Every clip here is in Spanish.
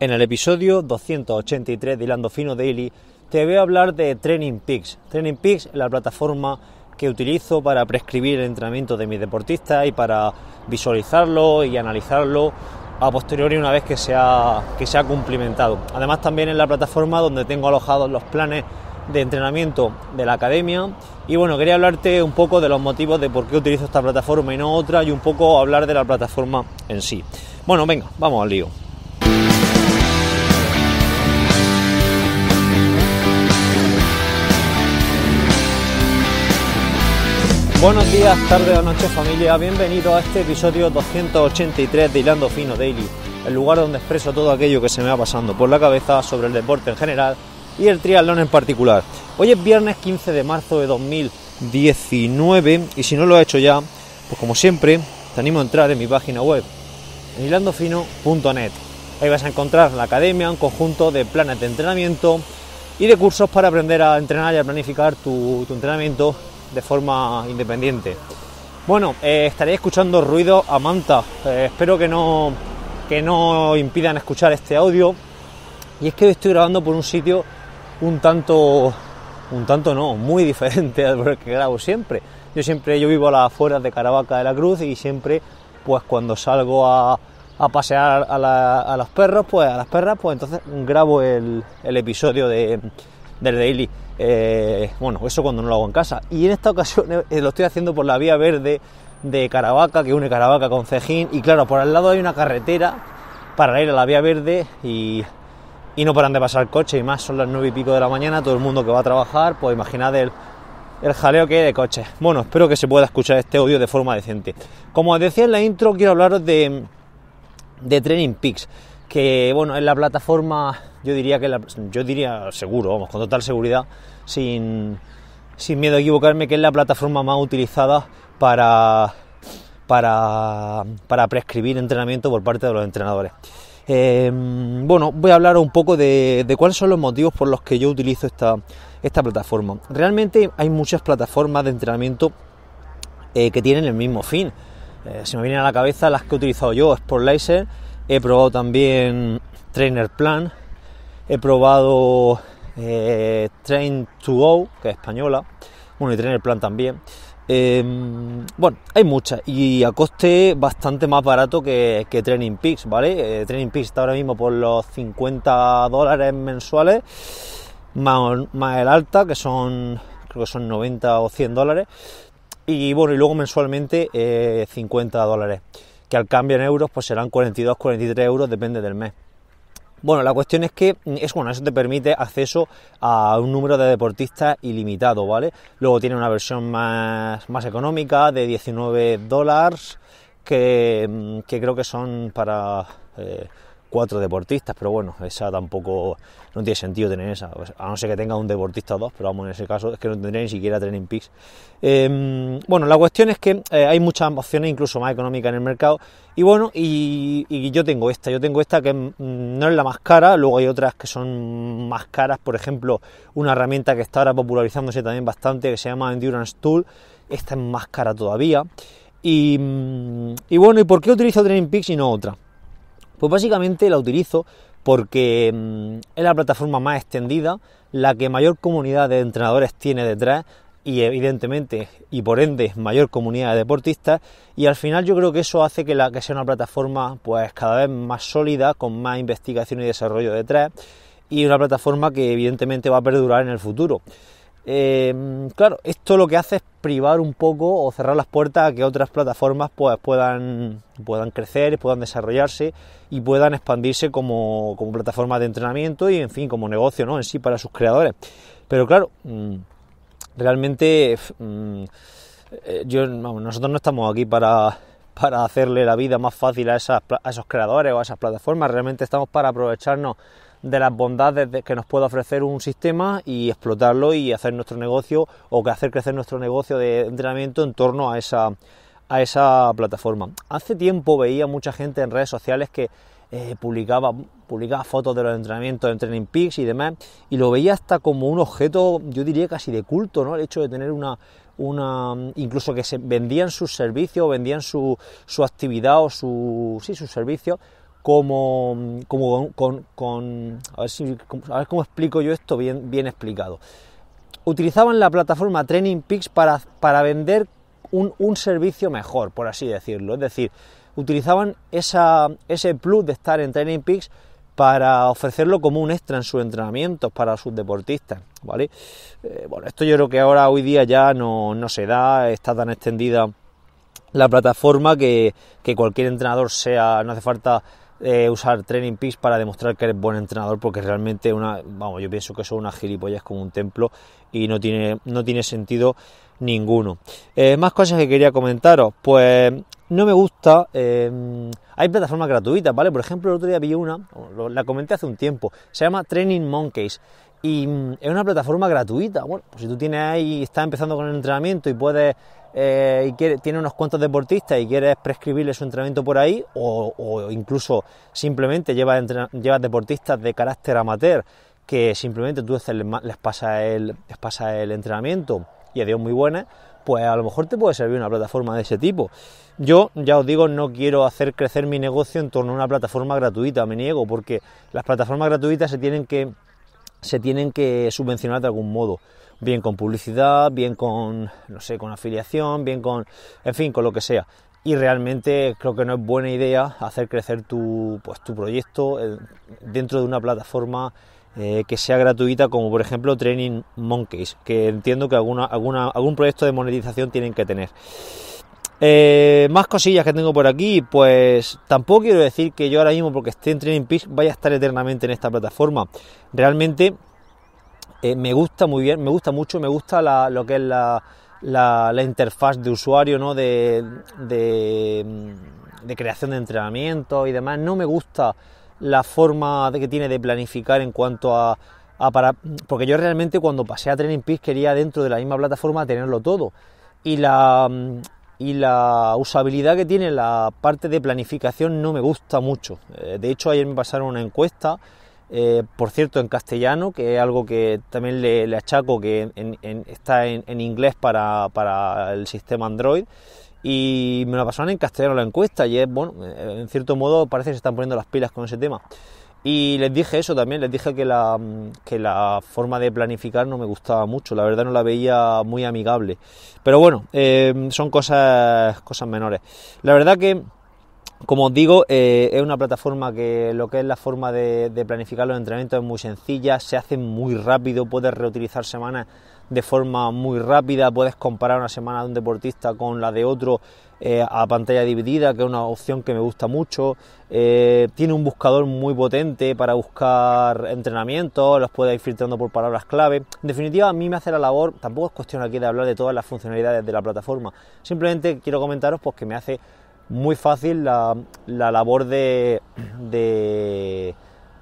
En el episodio 283 de Hilando Fino Daily te voy a hablar de Training Peaks. Training Peaks es la plataforma que utilizo para prescribir el entrenamiento de mis deportistas y para visualizarlo y analizarlo a posteriori una vez que se ha, que se ha cumplimentado. Además también es la plataforma donde tengo alojados los planes de entrenamiento de la academia y bueno, quería hablarte un poco de los motivos de por qué utilizo esta plataforma y no otra y un poco hablar de la plataforma en sí. Bueno, venga, vamos al lío. Buenos días, tarde o noche familia, bienvenido a este episodio 283 de Hilando Fino Daily, el lugar donde expreso todo aquello que se me va pasando por la cabeza sobre el deporte en general y el triatlón en particular. Hoy es viernes 15 de marzo de 2019 y si no lo has hecho ya, pues como siempre, te animo a entrar en mi página web, hilandofino.net. Ahí vas a encontrar la academia, un conjunto de planes de entrenamiento y de cursos para aprender a entrenar y a planificar tu entrenamiento de forma independiente. Bueno, eh, estaréis escuchando ruido a manta. Eh, espero que no, que no impidan escuchar este audio. Y es que estoy grabando por un sitio un tanto, un tanto no, muy diferente al que grabo siempre. Yo siempre yo vivo a las afueras de Caravaca de la Cruz y siempre, pues cuando salgo a, a pasear a, la, los perros, pues a las perras, pues entonces grabo el, el episodio de, del Daily. Eh, bueno, eso cuando no lo hago en casa. Y en esta ocasión eh, lo estoy haciendo por la vía verde de Caravaca, que une Caravaca con Cejín. Y claro, por al lado hay una carretera para ir a la vía verde y, no paran de pasar coches. Y más son las nueve y pico de la mañana, todo el mundo que va a trabajar, pues imaginad el, jaleo que hay de coches. Bueno, espero que se pueda escuchar este audio de forma decente. Como os decía en la intro, quiero hablaros de, de Training Peaks que bueno, es la plataforma, yo diría que yo diría seguro, vamos, con total seguridad, sin, sin miedo a equivocarme, que es la plataforma más utilizada para, para, para prescribir entrenamiento por parte de los entrenadores. Em, bueno, voy a hablar un poco de, de, cuáles son los motivos por los que yo utilizo esta, esta plataforma. Realmente hay muchas plataformas de entrenamiento eh, que tienen el mismo fin. Eh, se me vienen a la cabeza las que he utilizado yo, Sportlaser, He probado también Trainer Plan. He probado eh, Train to Go, que es española. Bueno, y Trainer Plan también. Em, bueno, hay muchas y a coste bastante más barato que, Training Peaks, ¿vale? Eh, Training Peaks está ahora mismo por los 50 dólares mensuales, más, el alta, que son, creo que son 90 o 100 dólares, y bueno, y luego mensualmente 50 eh, dólares que al cambio en euros pues serán 42, 43 euros, depende del mes. Bueno, la cuestión es que mm, es bueno, eso te permite acceso a un número de deportistas ilimitado, ¿vale? Luego tiene una versión más, más económica de 19 dólares mm, que, creo que son para eh, cuatro deportistas, pero bueno, esa tampoco no tiene sentido tener esa, a no ser que tenga un deportista o dos, pero vamos, en ese caso es que no tendría ni siquiera Training Peaks. Em, bueno, la cuestión es que eh, hay muchas opciones, incluso más económicas en el mercado, y bueno, y, yo tengo esta, yo tengo esta que mm, no es la más cara, luego hay otras que son más caras, por ejemplo, una herramienta que está ahora popularizándose también bastante, que se llama Endurance Tool, esta es más cara todavía. Y, mm, y bueno, ¿y por qué utilizo Training Peaks y no otra? Pues básicamente la utilizo porque mm, es la plataforma más extendida, la que mayor comunidad de entrenadores tiene detrás y evidentemente y por ende mayor comunidad de deportistas y al final yo creo que eso hace que, que sea una plataforma pues cada vez más sólida con más investigación y desarrollo detrás y una plataforma que evidentemente va a perdurar en el futuro. Eh, claro, esto lo que hace es privar un poco o cerrar las puertas a que otras plataformas pues, puedan, puedan crecer, puedan desarrollarse y puedan expandirse como, como plataforma de entrenamiento y, en fin, como negocio ¿no? en sí para sus creadores. Pero claro, mm, realmente mm, eh, yo, nosotros no estamos aquí para, para hacerle la vida más fácil a, a esos creadores o a esas plataformas, realmente estamos para aprovecharnos de las bondades que nos puede ofrecer un sistema y explotarlo y hacer nuestro negocio o que hacer crecer nuestro negocio de entrenamiento en torno a esa, a esa plataforma. Hace tiempo veía mucha gente en redes sociales que eh, publicaba, publicaba fotos de los entrenamientos ...de Training Peaks y demás, y lo veía hasta como un objeto, yo diría casi de culto, ¿no? El hecho de tener una, una incluso que se vendían sus servicios, vendían su, su actividad o su, sí, sus servicios como, como con, a, ver si, cómo explico yo esto bien, bien explicado. Utilizaban la plataforma Training Peaks para, para vender un, servicio mejor, por así decirlo. Es decir, utilizaban esa, ese plus de estar en Training Peaks para ofrecerlo como un extra en sus entrenamientos para sus deportistas, ¿vale? Eh, bueno, esto yo creo que ahora hoy día ya no, no se da, está tan extendida la plataforma que, que, cualquier entrenador sea, no hace falta eh, usar Training Peaks para demostrar que eres buen entrenador, porque realmente una, vamos, yo pienso que eso es una gilipollas como un templo y no tiene, no tiene sentido ninguno. Eh, más cosas que quería comentaros, pues no me gusta, em, hay plataformas gratuitas, ¿vale? Por ejemplo, el otro día vi una, la comenté hace un tiempo, se llama Training Monkeys. Y mm, es una plataforma gratuita. Bueno, pues si tú tienes ahí, estás empezando con el entrenamiento y puedes eh, y tiene unos cuantos deportistas y quieres prescribirles su entrenamiento por ahí, o, incluso simplemente llevas, llevas deportistas de carácter amateur que simplemente tú les, pasas el, les pasa el entrenamiento y adiós muy buenas, pues a lo mejor te puede servir una plataforma de ese tipo. Yo ya os digo, no quiero hacer crecer mi negocio en torno a una plataforma gratuita, me niego, porque las plataformas gratuitas se tienen que, se tienen que subvencionar de algún modo bien con publicidad, bien con, no sé, con afiliación, bien con, en fin, con lo que sea. Y realmente creo que no es buena idea hacer crecer tu, pues, tu proyecto eh, dentro de una plataforma eh, que sea gratuita, como por ejemplo Training Monkeys, que entiendo que alguna, alguna, algún proyecto de monetización tienen que tener. Eh, más cosillas que tengo por aquí, pues tampoco quiero decir que yo ahora mismo, porque esté en Training Peaks, vaya a estar eternamente en esta plataforma. Realmente eh, me gusta muy bien, me gusta mucho, me gusta lo que es la, interfaz de usuario, ¿no? Mm, de, creación de entrenamiento y demás. No me gusta la forma de que tiene de planificar en cuanto a, para, porque yo realmente cuando pasé a Training quería dentro de la misma plataforma tenerlo todo y la mm, y la usabilidad que tiene la parte de planificación no me gusta mucho. Eh, de hecho ayer me pasaron una encuesta eh, por cierto en castellano, que es algo que también le, achaco que está en, inglés para, el sistema Android. Y me lo pasaron en castellano la encuesta y es, bueno, eh, en cierto modo parece que se están poniendo las pilas con ese tema. Y les dije eso también, les dije que la, mm, que la forma de planificar no me gustaba mucho, la verdad no la veía muy amigable. Pero bueno, eh, son cosas, cosas menores. La verdad que como os digo, eh, es una plataforma que lo que es la forma de, planificar los entrenamientos es muy sencilla, se hace muy rápido, puedes reutilizar semanas de forma muy rápida, puedes comparar una semana de un deportista con la de otro eh, a pantalla dividida, que es una opción que me gusta mucho. Eh, tiene un buscador muy potente para buscar entrenamientos, los puedes ir filtrando por palabras clave. En definitiva, a mí me hace la labor, tampoco es cuestión aquí de hablar de todas las funcionalidades de la plataforma, simplemente quiero comentaros pues, que me hace muy fácil la, labor de,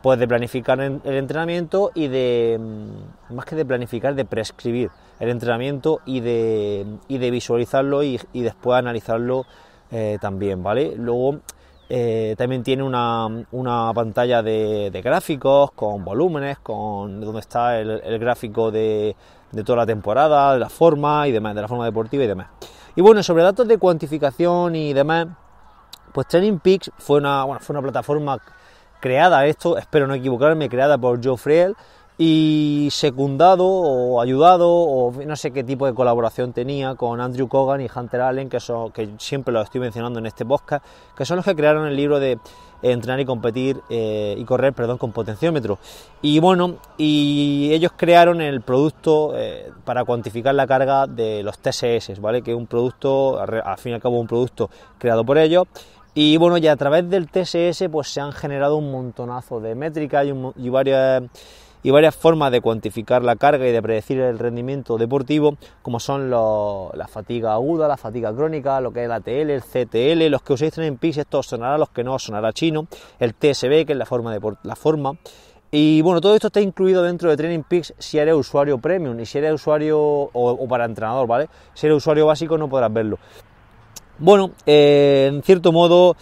pues de planificar el entrenamiento y de, mm, más que de planificar, de prescribir el entrenamiento y de, de visualizarlo y, después analizarlo eh, también, ¿vale? Luego eh, también tiene una, pantalla de, gráficos con volúmenes, con donde está el, gráfico de, de, toda la temporada, de la forma y demás, de la forma deportiva y demás. Y bueno, sobre datos de cuantificación y demás, pues Training Peaks fue una, una plataforma creada, esto espero no equivocarme, creada por Joe Friel y secundado o ayudado o no sé qué tipo de colaboración tenía con Andrew Cogan y Hunter Allen, que, son, que siempre los estoy mencionando en este podcast, que son los que crearon el libro de entrenar y competir eh, y correr perdón, con potenciómetro, Y bueno, y ellos crearon el producto eh, para cuantificar la carga de los TSS, ¿vale? Que es un producto, al fin y al cabo, un producto creado por ellos. Y bueno, ya a través del TSS pues se han generado un montonazo de métricas y, y varias y varias formas de cuantificar la carga y de predecir el rendimiento deportivo, como son la fatiga aguda, la fatiga crónica, lo que es la TL, el CTL, los que Training en esto os sonará, los que no sonará chino, el TSB, que es la forma, de, la forma y bueno, todo esto está incluido dentro de Training Peaks si eres usuario premium y si eres usuario o, para entrenador, ¿vale? Si eres usuario básico no podrás verlo. Bueno, eh, en cierto modo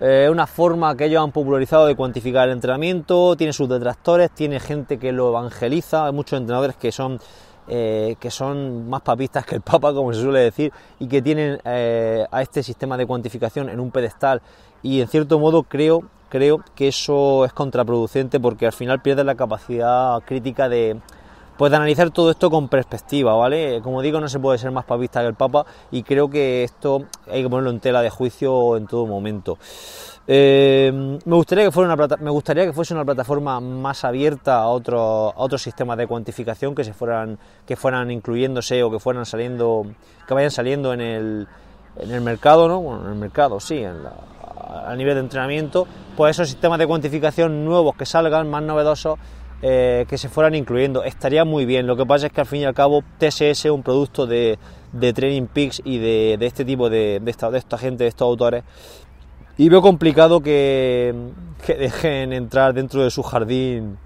eh, es una forma que ellos han popularizado de cuantificar el entrenamiento, tiene sus detractores, tiene gente que lo evangeliza, hay muchos entrenadores que son, eh, que son más papistas que el Papa, como se suele decir, y que tienen eh, a este sistema de cuantificación en un pedestal. Y en cierto modo creo, creo que eso es contraproducente porque al final pierde la capacidad crítica de, pues analizar todo esto con perspectiva, ¿vale? Como digo, no se puede ser más papista que el Papa y creo que esto hay que ponerlo en tela de juicio en todo momento. Eh, me, gustaría que fuera una me gustaría que fuese una plataforma más abierta a, otro, a otros sistemas de cuantificación que se fueran, que fueran incluyéndose o que fueran saliendo, que vayan saliendo en el, en el mercado, ¿no? Bueno, en el mercado, sí, a nivel de entrenamiento, pues esos sistemas de cuantificación nuevos que salgan, más novedosos, eh, que se fueran incluyendo. Estaría muy bien. Lo que pasa es que al fin y al cabo TSS es un producto de, Training Peaks y de, este tipo de, de, esta, de esta gente, de estos autores. Y veo complicado que, dejen entrar dentro de su jardín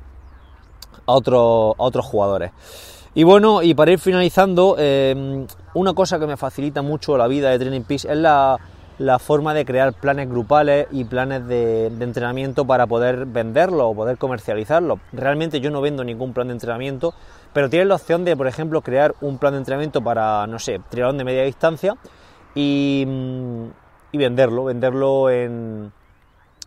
a, otro, a otros jugadores. Y bueno, y para ir finalizando, eh, una cosa que me facilita mucho la vida de Training Peaks es la, la forma de crear planes grupales y planes de, entrenamiento para poder venderlo o poder comercializarlo. Realmente yo no vendo ningún plan de entrenamiento, pero tienes la opción de, por ejemplo, crear un plan de entrenamiento para, no sé, triatlón de media distancia y, mm, venderlo, venderlo en,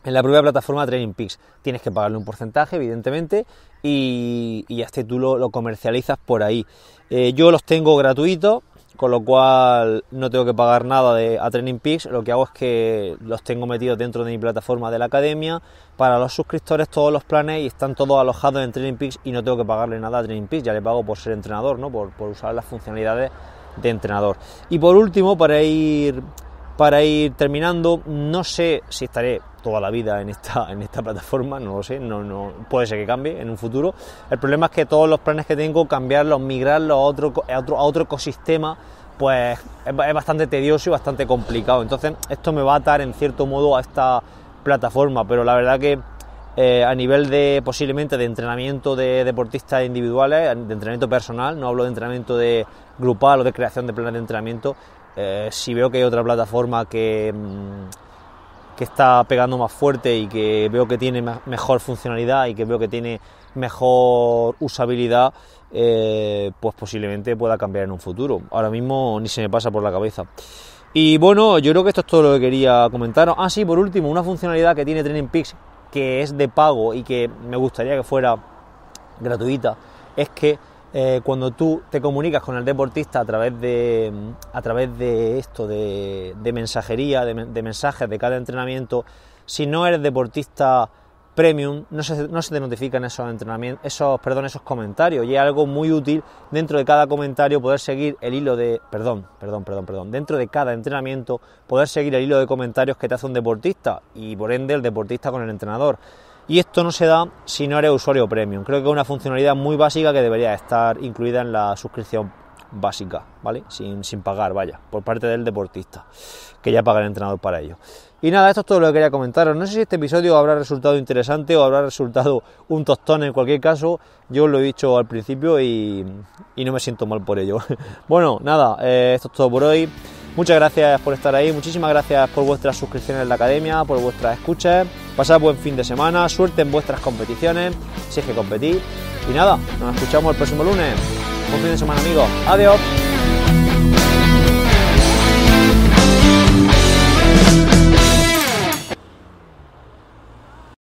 la propia plataforma Training Peaks. Tienes que pagarle un porcentaje, evidentemente, y, y este tú lo, comercializas por ahí. Eh, yo los tengo gratuitos con lo cual no tengo que pagar nada de, a Training Peaks, lo que hago es que los tengo metidos dentro de mi plataforma de la academia, para los suscriptores todos los planes y están todos alojados en Training Peaks y no tengo que pagarle nada a Training Peaks, ya le pago por ser entrenador, ¿no? por, por usar las funcionalidades de entrenador. Y por último, para ir, para ir terminando, no sé si estaré toda la vida en esta, en esta plataforma, no lo sé, no, no, puede ser que cambie en un futuro. El problema es que todos los planes que tengo, cambiarlos, migrarlos a otro, a otro, a otro ecosistema, pues es, bastante tedioso y bastante complicado. Entonces esto me va a atar en cierto modo a esta plataforma, pero la verdad que... Eh, a nivel de posiblemente de entrenamiento de deportistas individuales, de entrenamiento personal, no hablo de entrenamiento de grupal o de creación de planes de entrenamiento, eh, si veo que hay otra plataforma que, mm, que está pegando más fuerte y que veo que tiene mejor funcionalidad y que veo que tiene mejor usabilidad, eh, pues posiblemente pueda cambiar en un futuro. Ahora mismo ni se me pasa por la cabeza. Y bueno, yo creo que esto es todo lo que quería comentar. Ah, sí, por último, una funcionalidad que tiene Training Peaks que es de pago y que me gustaría que fuera gratuita es que eh, cuando tú te comunicas con el deportista a través de, a través de esto, de, de mensajería, de, mensajes de cada entrenamiento, si no eres deportista premium, no se, no se te notifican esos entrenamientos, esos, perdón, esos comentarios. Y es algo muy útil dentro de cada comentario poder seguir el hilo de, perdón, perdón, perdón, dentro de cada entrenamiento poder seguir el hilo de comentarios que te hace un deportista y por ende el deportista con el entrenador y esto no se da si no eres usuario premium. Creo que es una funcionalidad muy básica que debería estar incluida en la suscripción básica, ¿vale? Sin, sin pagar, vaya, por parte del deportista, que ya paga el entrenador para ello. Y nada, esto es todo lo que quería comentaros. No sé si este episodio habrá resultado interesante o habrá resultado un tostón en cualquier caso. Yo lo he dicho al principio y, no me siento mal por ello. bueno, nada, eh, esto es todo por hoy. Muchas gracias por estar ahí, muchísimas gracias por vuestras suscripciones en la academia, por vuestras escuchas. Pasad buen fin de semana, suerte en vuestras competiciones, si es que competís. Y nada, nos escuchamos el próximo lunes. Buen fin de semana amigos. Adiós.